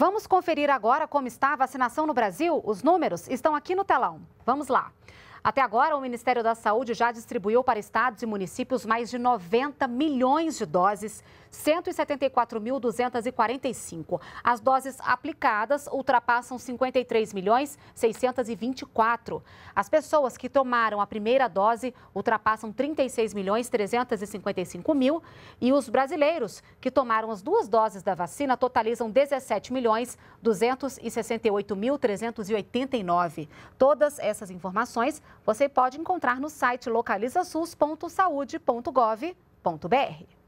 Vamos conferir agora como está a vacinação no Brasil? Os números estão aqui no telão. Vamos lá. Até agora, o Ministério da Saúde já distribuiu para estados e municípios mais de 90 milhões de doses, 174.245. As doses aplicadas ultrapassam 53 milhões 624. As pessoas que tomaram a primeira dose ultrapassam 36 milhões 355 mil e os brasileiros que tomaram as duas doses da vacina totalizam 17 milhões 268.389. Todas essas informações você pode encontrar no site localizasus.saude.gov.br.